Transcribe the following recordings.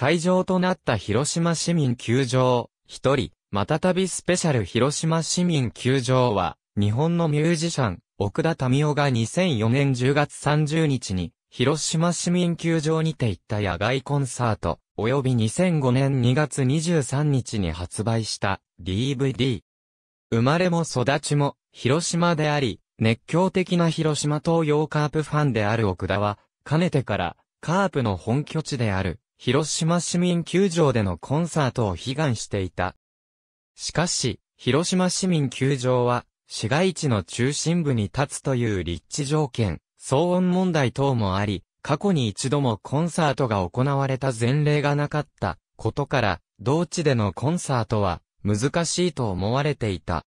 会場となった広島市民球場、一人、またたびスペシャル広島市民球場は、日本のミュージシャン、奥田民生が2004年10月30日に、広島市民球場にて行った野外コンサート、及び2005年2月23日に発売した DVD。生まれも育ちも広島であり、熱狂的な広島東洋カープファンである奥田は、かねてからカープの本拠地である広島市民球場でのコンサートを悲願していた。しかし、広島市民球場は、市街地の中心部に立つという立地条件、騒音問題等もあり、過去に一度もコンサートが行われた前例がなかったことから、同地でのコンサートは難しいと思われていた。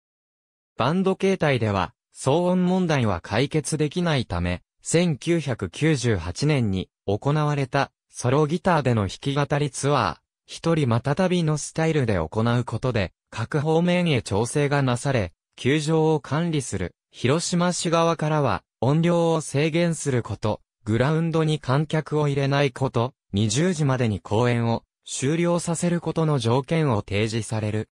バンド形態では、騒音問題は解決できないため、1998年に行われたソロギターでの弾き語りツアー、一人またたびのスタイルで行うことで、各方面へ調整がなされ、球場を管理する、広島市側からは、音量を制限すること、グラウンドに観客を入れないこと、20時までに公演を終了させることの条件を提示される。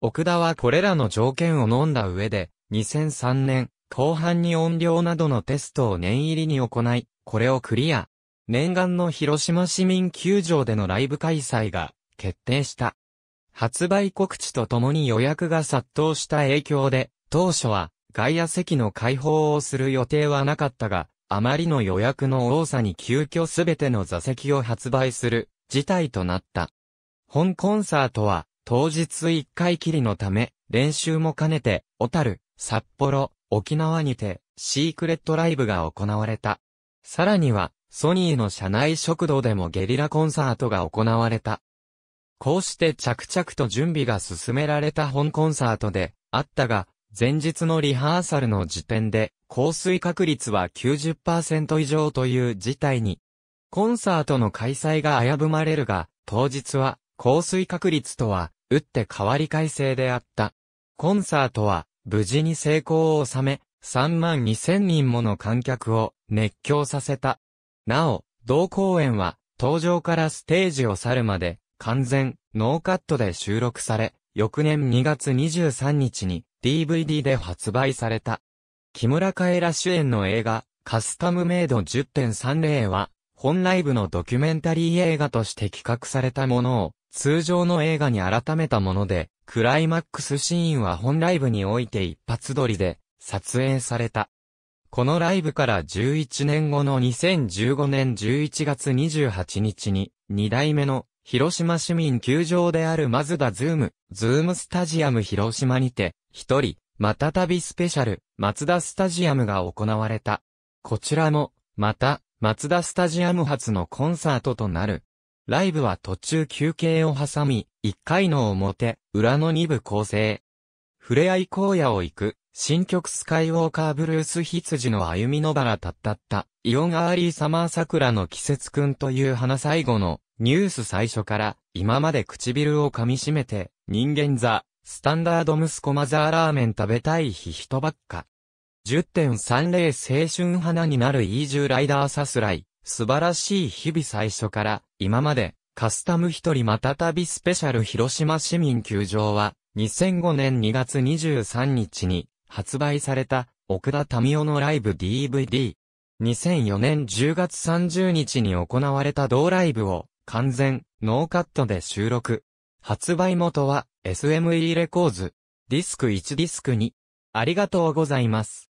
奥田はこれらの条件を飲んだ上で、2003年後半に音量などのテストを念入りに行い、これをクリア。念願の広島市民球場でのライブ開催が決定した。発売告知とともに予約が殺到した影響で、当初は外野席の開放をする予定はなかったが、あまりの予約の多さに急遽すべての座席を発売する事態となった。本コンサートは当日一回きりのため、練習も兼ねて、小樽、札幌、沖縄にて、シークレットライブが行われた。さらには、ソニーの社内食堂でもゲリラコンサートが行われた。こうして着々と準備が進められた本コンサートであったが、前日のリハーサルの時点で、降水確率は90%以上という事態に。コンサートの開催が危ぶまれるが、当日は、降水確率とは、打って変わり改正であった。コンサートは、無事に成功を収め、3万2000人もの観客を熱狂させた。なお、同公演は、登場からステージを去るまで、完全、ノーカットで収録され、翌年2月23日に DVD で発売された。木村カエラ主演の映画、カスタムメイド10.30は、本ライブのドキュメンタリー映画として企画されたものを、通常の映画に改めたもので、クライマックスシーンは本ライブにおいて一発撮りで、撮影された。このライブから11年後の2015年11月28日に、2代目の広島市民球場であるマズダズーム、ズームスタジアム広島にて、一人、またたびスペシャル、マツダスタジアムが行われた。こちらも、また、マツダスタジアム発のコンサートとなる。ライブは途中休憩を挟み、1回の表、裏の2部構成。ふれあい荒野を行く、新曲スカイウォーカーブルース羊の歩みのばらたったった、イオンアーリーサマー桜の季節くんという花最後の、ニュース最初から、今まで唇を噛みしめて、人間座、スタンダード息子マザーラーメン食べたい日人ばっか。10.30青春花になるイージュライダーさすらい、素晴らしい日々最初から、今まで、カスタム一人またたびスペシャル広島市民球場は、2005年2月23日に、発売された、奥田民夫のライブ DVD。2004年10月30日に行われた同ライブを、完全、ノーカットで収録。発売元は、SME レコーズ。ディスク1ディスク2。ありがとうございます。